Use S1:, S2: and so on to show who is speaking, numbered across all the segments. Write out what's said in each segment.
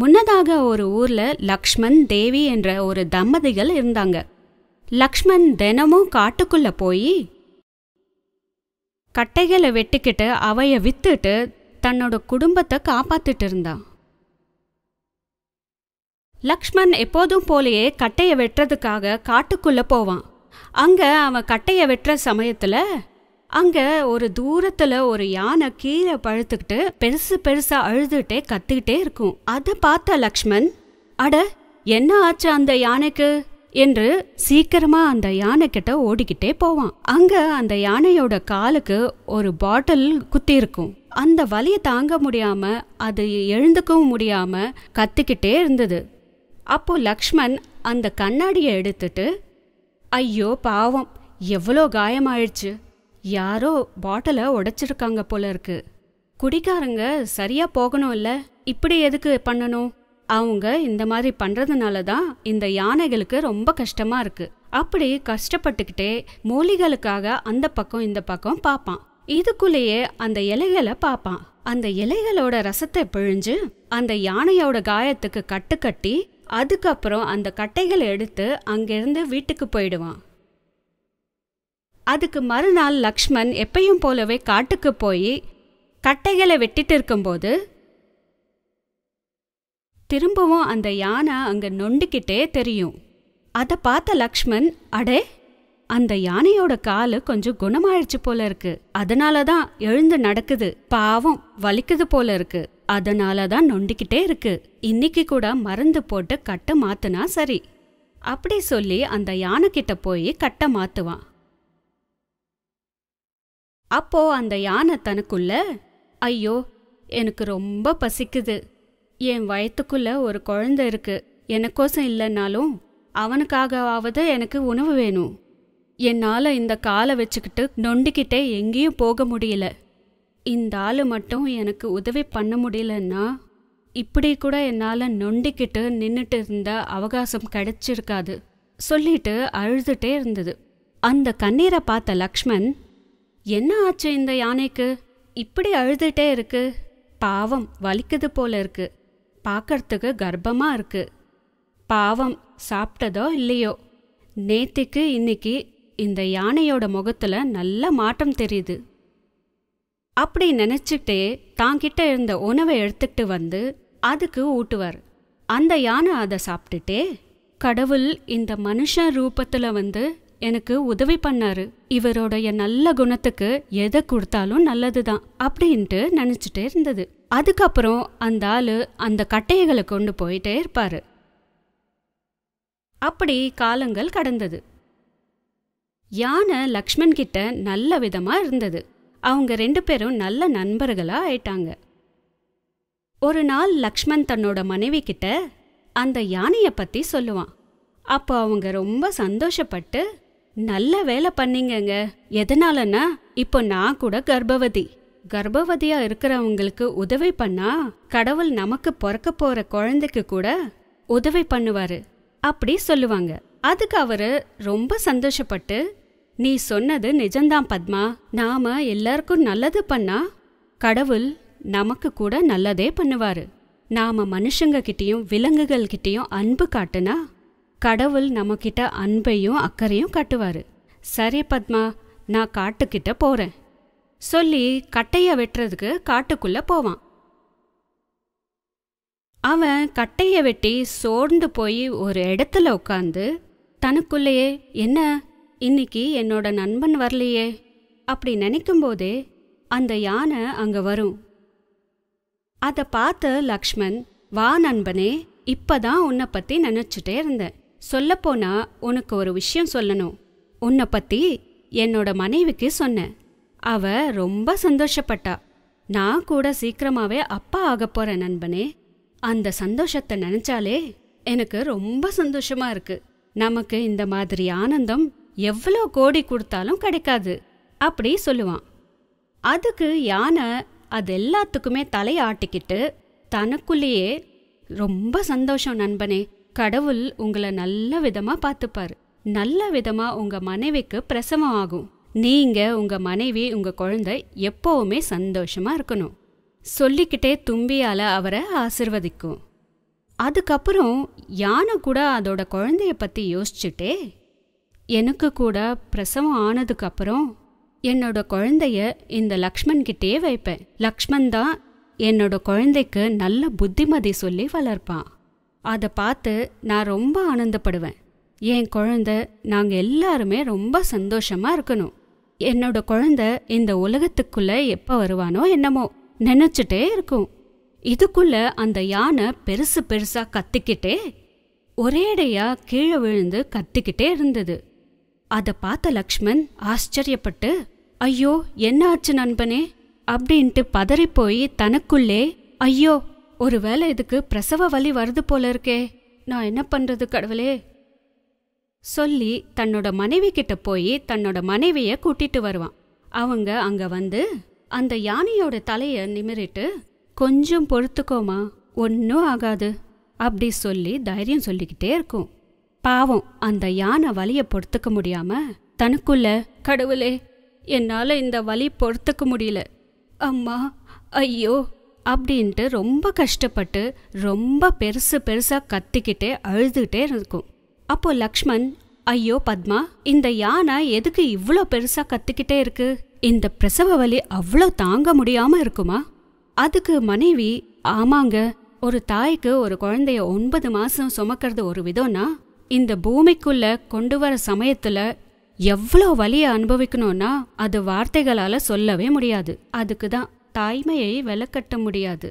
S1: முன்னதாக ஒரு ஊர்ல லக்ஷ்மண் தேவி என்ற ஒரு தம்பதிகள் இருந்தாங்க லக்ஷ்மண் தினமும் காட்டுக்குள்ள போய் கட்டைகளை வெட்டிக்கிட்டு அவைய வித்துட்டு தன்னோட குடும்பத்தை காப்பாத்திட்டு இருந்தான் லக்ஷ்மண் எப்போதும் போலயே கட்டையை வெட்டுறதுக்காக காட்டுக்குள்ள போவான் அங்க அவன் கட்டையை வெட்டுற சமயத்துல அங்கே ஒரு தூரத்தில் ஒரு யானை கீழே பழுத்துக்கிட்டு பெருசு பெருசாக அழுதுகிட்டே கத்திக்கிட்டே இருக்கும் அதை பார்த்த லக்ஷ்மண் அட என்ன ஆச்சு அந்த யானைக்கு என்று சீக்கிரமா அந்த யானை கிட்ட ஓடிக்கிட்டே போவான் அங்க அந்த யானையோட காலுக்கு ஒரு பாட்டில் குத்தி இருக்கும் அந்த வலியை தாங்க முடியாம அது எழுந்துக்கவும் முடியாம கத்திக்கிட்டே இருந்தது அப்போ லக்ஷ்மண் அந்த கண்ணாடியை எடுத்துட்டு ஐயோ பாவம் எவ்வளோ காயமாயிடுச்சு யாரோ பாட்டலை உடைச்சிருக்காங்க போல இருக்கு குடிக்காரங்க சரியா போகணும் இல்ல இப்படி எதுக்கு பண்ணணும் அவங்க இந்த மாதிரி பண்றதுனால தான் இந்த யானைகளுக்கு ரொம்ப கஷ்டமா இருக்கு அப்படி கஷ்டப்பட்டுக்கிட்டே மூலிகளுக்காக அந்த பக்கம் இந்த பக்கம் பார்ப்பான் இதுக்குள்ளேயே அந்த இலைகளை பார்ப்பான் அந்த இலைகளோட ரசத்தை பிழிஞ்சு அந்த யானையோட காயத்துக்கு கட்டு கட்டி அதுக்கப்புறம் அந்த கட்டைகளை எடுத்து அங்கிருந்து வீட்டுக்கு போயிடுவான் அதுக்கு மறுநாள் லக்ஷ்மண் எப்பையும் போலவே காட்டுக்கு போய் கட்டைகளை வெட்டிட்டு இருக்கும்போது திரும்பவும் அந்த யானை அங்கே நொண்டுக்கிட்டே தெரியும் அதை பார்த்த லக்ஷ்மண் அடே அந்த யானையோட காலு கொஞ்சம் குணமாயிடுச்சு போல இருக்கு அதனால தான் எழுந்து நடக்குது பாவம் வலிக்குது போல இருக்கு அதனால தான் நொண்டிக்கிட்டே இருக்கு இன்னைக்கு கூட மருந்து போட்டு கட்டை மாத்துனா சரி அப்படி சொல்லி அந்த யானை கிட்ட போய் கட்டை மாத்துவான் அப்போ அந்த யானை தனக்குள்ள ஐயோ எனக்கு ரொம்ப பசிக்குது என் வயத்துக்குள்ள ஒரு குழந்தை இருக்கு எனக்கோசம் இல்லைன்னாலும் அவனுக்காகவாவது எனக்கு உணவு வேணும் என்னால் இந்த காலை வச்சுக்கிட்டு நொண்டிக்கிட்டே எங்கேயும் போக முடியல இந்த ஆள் மட்டும் எனக்கு உதவி பண்ண முடியலன்னா இப்படி கூட என்னால் நொண்டிக்கிட்டு நின்றுட்டு இருந்த அவகாசம் கிடைச்சிருக்காது சொல்லிட்டு அழுதுட்டே இருந்தது அந்த கண்ணீரை பார்த்த லக்ஷ்மன் என்ன ஆச்சு இந்த யானைக்கு இப்படி அழுதுட்டே இருக்கு பாவம் வலிக்குது போல இருக்கு பார்க்கறதுக்கு கர்ப்பமா இருக்கு பாவம் சாப்பிட்டதோ இல்லையோ நேத்திக்கு இன்னைக்கு இந்த யானையோட முகத்துல நல்ல மாற்றம் தெரியுது அப்படி நினச்சிக்கிட்டே தாங்கிட்ட இருந்த உணவை எடுத்துக்கிட்டு வந்து அதுக்கு ஊட்டுவார் அந்த யானை அதை சாப்பிட்டுட்டே கடவுள் இந்த மனுஷ ரூபத்தில் வந்து எனக்கு உதவி பண்ணாரு இவரோடைய நல்ல குணத்துக்கு எதை கொடுத்தாலும் நல்லதுதான் அப்படின்ட்டு நினைச்சிட்டே இருந்தது அதுக்கப்புறம் அந்த ஆளு அந்த கட்டைகளை கொண்டு போயிட்டே இருப்பாரு அப்படி காலங்கள் கடந்தது யானை லக்ஷ்மண் கிட்ட நல்ல விதமா இருந்தது அவங்க ரெண்டு பேரும் நல்ல நண்பர்களா ஆயிட்டாங்க ஒரு நாள் லக்ஷ்மண் தன்னோட மனைவி கிட்ட அந்த யானையை பத்தி சொல்லுவான் அப்போ அவங்க ரொம்ப சந்தோஷப்பட்டு நல்ல வேலை பண்ணீங்கங்க எதனாலன்னா இப்போ நான் கூட கர்ப்பவதி கர்ப்பவதியா இருக்கிறவங்களுக்கு உதவி பண்ணா கடவுள் நமக்கு பிறக்க போற குழந்தைக்கு கூட உதவி பண்ணுவாரு அப்படி சொல்லுவாங்க அதுக்கு அவரு ரொம்ப சந்தோஷப்பட்டு நீ சொன்னது நிஜம்தான் பத்மா நாம எல்லாருக்கும் நல்லது பண்ணா கடவுள் நமக்கு கூட நல்லதே பண்ணுவாரு நாம மனுஷங்க கிட்டயும் விலங்குகள் கிட்டயும் அன்பு காட்டுனா கடவுள் நம்மக்கிட்ட அன்பையும் அக்கறையும் கட்டுவார் சரி பத்மா நான் காட்டுக்கிட்ட போகிறேன் சொல்லி கட்டையை வெட்டுறதுக்கு காட்டுக்குள்ளே போவான் அவன் கட்டையை வெட்டி சோர்ந்து போய் ஒரு இடத்துல உட்காந்து தனக்குள்ளேயே என்ன இன்னைக்கு என்னோட நண்பன் வரலையே அப்படி நினைக்கும்போதே அந்த யானை அங்கே வரும் அதை பார்த்து லக்ஷ்மண் வா நண்பனே இப்பதான் உன்னை பற்றி நினச்சிட்டே இருந்தேன் சொல்லப்போனா உனக்கு ஒரு விஷயம் சொல்லணும் உன்னை பற்றி என்னோட மனைவிக்கு சொன்னேன் அவ ரொம்ப சந்தோஷப்பட்டா நான் கூட சீக்கிரமாவே அப்பா ஆக போற நண்பனே அந்த சந்தோஷத்தை நினைச்சாலே எனக்கு ரொம்ப சந்தோஷமா இருக்கு நமக்கு இந்த மாதிரி ஆனந்தம் எவ்வளோ கோடி கொடுத்தாலும் கிடைக்காது அப்படி சொல்லுவான் அதுக்கு யானை அது எல்லாத்துக்குமே தலையாட்டிக்கிட்டு தனக்குள்ளேயே ரொம்ப சந்தோஷம் நண்பனே கடவுள் உங்களை நல்ல விதமாக பார்த்துப்பார் நல்ல விதமாக உங்கள் மனைவிக்கு பிரசவம் ஆகும் நீங்கள் உங்கள் மனைவி உங்கள் குழந்தை எப்போவுமே சந்தோஷமாக இருக்கணும் சொல்லிக்கிட்டே தும்பியால் அவரை ஆசிர்வதிக்கும் அதுக்கப்புறம் யானை கூட அதோட குழந்தைய பற்றி யோசிச்சுட்டே எனக்கு கூட பிரசவம் ஆனதுக்கப்புறம் என்னோட குழந்தைய இந்த லக்ஷ்மன்கிட்டே வைப்பேன் லக்ஷ்மன் தான் என்னோட குழந்தைக்கு நல்ல புத்திமதி சொல்லி வளர்ப்பான் அதை பார்த்து நான் ரொம்ப ஆனந்தப்படுவேன் என் குழந்த நாங்கள் எல்லாருமே ரொம்ப சந்தோஷமா இருக்கணும் என்னோட குழந்த இந்த உலகத்துக்குள்ளே எப்போ வருவானோ என்னமோ நினச்சிட்டே இருக்கும் இதுக்குள்ள அந்த யானை பெருசு பெருசாக கத்திக்கிட்டே ஒரேடையா கீழே விழுந்து கத்திக்கிட்டே இருந்தது அதை பார்த்த லக்ஷ்மண் ஆச்சரியப்பட்டு ஐயோ என்ன ஆச்சு நண்பனே அப்படின்ட்டு பதறிப்போய் தனக்குள்ளே ஐயோ ஒருவேளை இதுக்கு பிரசவ வலி வருது போல இருக்கே நான் என்ன பண்றது கடவுளே சொல்லி தன்னோட மனைவி கிட்ட போய் தன்னோட மனைவிய கூட்டிட்டு வருவான் அவங்க அங்க வந்து அந்த யானையோட தலைய நிமிரிட்டு கொஞ்சம் பொறுத்துக்கோமா ஒன்றும் ஆகாது அப்படி சொல்லி தைரியம் சொல்லிக்கிட்டே இருக்கும் பாவம் அந்த யானை வலியை பொறுத்துக்க முடியாம தனக்குள்ள கடவுளே என்னால் இந்த வலி பொறுத்துக்க முடியல அம்மா ஐயோ அப்படின்ட்டு ரொம்ப கஷ்டப்பட்டு ரொம்ப பெருசு பெருசாக கத்திக்கிட்டே அழுதுகிட்டே இருக்கும் அப்போது லக்ஷ்மண் ஐயோ பத்மா இந்த யானை எதுக்கு இவ்வளோ பெருசாக கத்திக்கிட்டே இருக்கு இந்த பிரசவ வலி அவ்வளோ தாங்க முடியாமல் இருக்குமா அதுக்கு மனைவி ஆமாங்க ஒரு தாய்க்கு ஒரு குழந்தைய ஒன்பது மாதம் சுமக்கிறது ஒரு விதம்னா இந்த பூமிக்குள்ள கொண்டு வர சமயத்தில் எவ்வளோ வலியை அனுபவிக்கணும்னா அது வார்த்தைகளால் சொல்லவே முடியாது அதுக்கு தான் தாய்மையை விலக்கட்ட முடியாது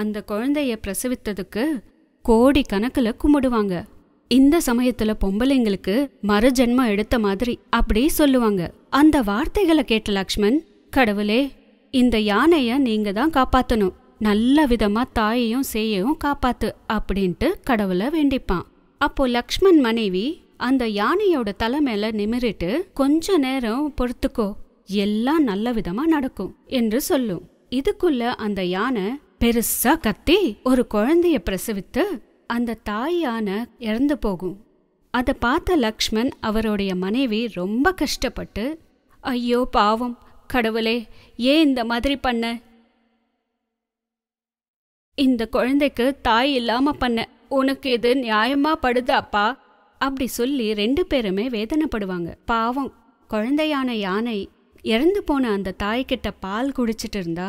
S1: அந்த குழந்தைய பிரசவித்ததுக்கு கோடி கணக்கில் கும்பிடுவாங்க இந்த சமயத்துல பொம்பளைங்களுக்கு மறு ஜென்மம் எடுத்த மாதிரி அப்படி சொல்லுவாங்க அந்த வார்த்தைகளை கேட்ட லக்ஷ்மண் கடவுளே இந்த யானைய நீங்க தான் காப்பாத்தணும் நல்ல விதமா தாயையும் சேயையும் காப்பாத்து அப்படின்ட்டு கடவுளை வேண்டிப்பான் அப்போ லக்ஷ்மண் மனைவி அந்த யானையோட தலை மேல நிமிரிட்டு கொஞ்ச நேரம் பொறுத்துக்கோ எல்லாம் நல்ல விதமா நடக்கும் என்று சொல்லும் இதுக்குள்ள அந்த யானை பெருசா கத்தி ஒரு குழந்தைய பிரசவித்து அந்த தாய் யானை இறந்து போகும் அதை பார்த்த லக்ஷ்மண் அவருடைய மனைவி ரொம்ப கஷ்டப்பட்டு ஐயோ பாவம் கடவுளே ஏன் இந்த மாதிரி பண்ண இந்த குழந்தைக்கு தாய் இல்லாம பண்ண உனக்கு இது நியாயமா படுதாப்பா அப்படி சொல்லி ரெண்டு பேருமே வேதனைப்படுவாங்க பாவம் குழந்தையான யானை இறந்து போன அந்த தாய்கிட்ட பால் குடிச்சிட்டு இருந்தா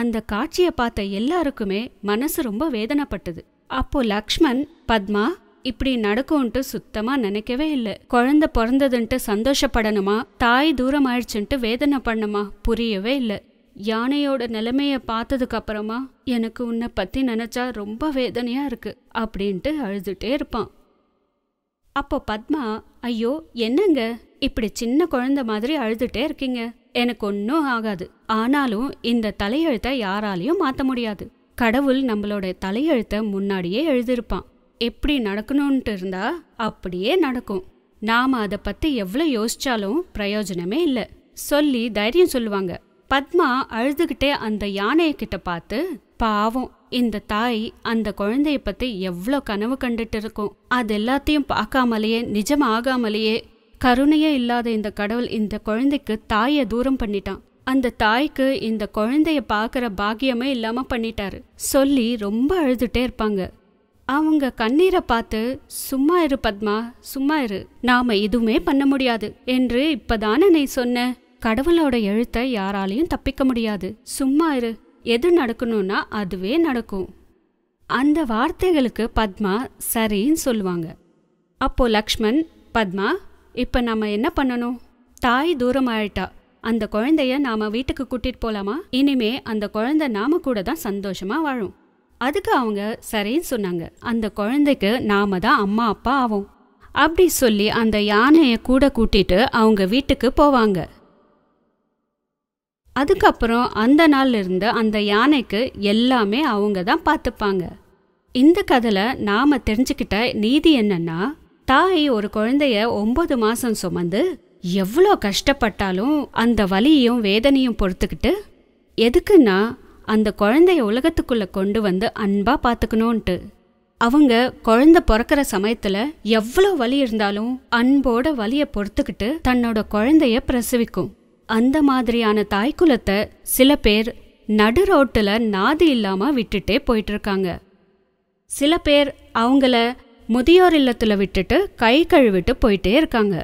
S1: அந்த காட்சியை பார்த்த எல்லாருக்குமே மனசு ரொம்ப வேதனைப்பட்டது அப்போ லக்ஷ்மண் பத்மா இப்படி நடக்கும்ன்ட்டு சுத்தமா நினைக்கவே இல்லை குழந்தை பிறந்ததுன்ட்டு சந்தோஷப்படணுமா தாய் தூரம் ஆயிடுச்சுன்ட்டு வேதனை பண்ணுமா புரியவே இல்லை யானையோட நிலைமைய பார்த்ததுக்கு அப்புறமா எனக்கு உன்னை பத்தி நினைச்சா ரொம்ப வேதனையா இருக்கு அப்படின்ட்டு அழுதுட்டே இருப்பான் அப்போ பத்மா ஐயோ என்னங்க இப்படி சின்ன குழந்த மாதிரி அழுதுட்டே இருக்கீங்க எனக்கு ஒன்றும் ஆகாது ஆனாலும் இந்த தலையெழுத்தை யாராலையும் மாற்ற முடியாது கடவுள் நம்மளோட தலையெழுத்தை முன்னாடியே எழுதியிருப்பான் எப்படி நடக்கணும்ன்ட்டு இருந்தா அப்படியே நடக்கும் நாம அதை பற்றி எவ்வளோ யோசிச்சாலும் பிரயோஜனமே இல்லை சொல்லி தைரியம் சொல்லுவாங்க பத்மா அழுதுகிட்டே அந்த யானையை கிட்ட பார்த்து பாவம் இந்த தாய் அந்த குழந்தைய பற்றி எவ்வளோ கனவு கண்டுட்டு இருக்கும் அது எல்லாத்தையும் பார்க்காமலேயே நிஜம் ஆகாமலேயே கருணையே இல்லாத இந்த கடவுள் இந்த குழந்தைக்கு தாயை தூரம் பண்ணிட்டான் அந்த தாய்க்கு இந்த குழந்தைய பார்க்குற பாக்கியமே இல்லாமல் பண்ணிட்டாரு சொல்லி ரொம்ப அழுதுட்டே இருப்பாங்க அவங்க கண்ணீரை பார்த்து சும்மா இரு பத்மா சும்மா இரு நாம எதுவுமே பண்ண முடியாது என்று இப்பதானே நீ சொன்ன கடவுளோட எழுத்தை யாராலையும் தப்பிக்க முடியாது சும்மா இரு எது நடக்கணும்னா அதுவே நடக்கும் அந்த வார்த்தைகளுக்கு பத்மா சரின்னு சொல்லுவாங்க அப்போது லக்ஷ்மண் பத்மா இப்போ நம்ம என்ன பண்ணணும் தாய் தூரம் ஆயிட்டா அந்த குழந்தைய நாம் வீட்டுக்கு கூட்டிகிட்டு போகலாமா இனிமே அந்த குழந்தை நாம கூட தான் சந்தோஷமாக வாழும் அதுக்கு அவங்க சரின்னு சொன்னாங்க அந்த குழந்தைக்கு நாம தான் அம்மா அப்பா ஆவோம் அப்படி சொல்லி அந்த யானையை கூட கூட்டிட்டு அவங்க வீட்டுக்கு போவாங்க அதுக்கப்புறம் அந்த நாள்ல அந்த யானைக்கு எல்லாமே அவங்க தான் பார்த்துப்பாங்க இந்த கதையில் நாம் தெரிஞ்சுக்கிட்ட நீதி என்னன்னா தாய் ஒரு குழந்தைய ஒன்பது மாதம் சுமந்து எவ்வளோ கஷ்டப்பட்டாலும் அந்த வலியையும் வேதனையும் பொறுத்துக்கிட்டு எதுக்குன்னா அந்த குழந்தைய உலகத்துக்குள்ளே கொண்டு வந்து அன்பாக பார்த்துக்கணுன்ட்டு அவங்க குழந்த பிறக்கிற சமயத்தில் எவ்வளோ வலி இருந்தாலும் அன்போட வலியை பொறுத்துக்கிட்டு தன்னோட குழந்தைய பிரசவிக்கும் அந்த மாதிரியான தாய்க்குலத்தை சில பேர் நடு ரோட்டில் நாதி இல்லாமல் விட்டுட்டே போயிட்டுருக்காங்க சில பேர் அவங்கள முதியோர் இல்லத்தில் விட்டுட்டு கை கழுவிட்டு போயிட்டே இருக்காங்க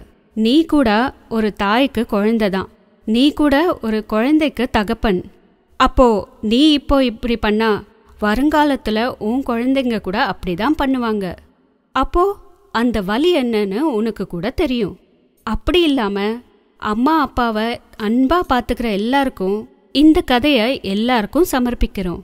S1: நீ கூட ஒரு தாய்க்கு குழந்தை தான் நீ கூட ஒரு குழந்தைக்கு தகப்பன் அப்போ நீ இப்போ இப்படி பண்ணா வருங்காலத்தில் உன் குழந்தைங்க கூட அப்படி தான் பண்ணுவாங்க அப்போ அந்த வலி என்னன்னு உனக்கு கூட தெரியும் அப்படி இல்லாம அம்மா அப்பாவை அன்பாக பார்த்துக்கிற எல்லாருக்கும் இந்த கதையை எல்லாருக்கும் சமர்ப்பிக்கிறோம்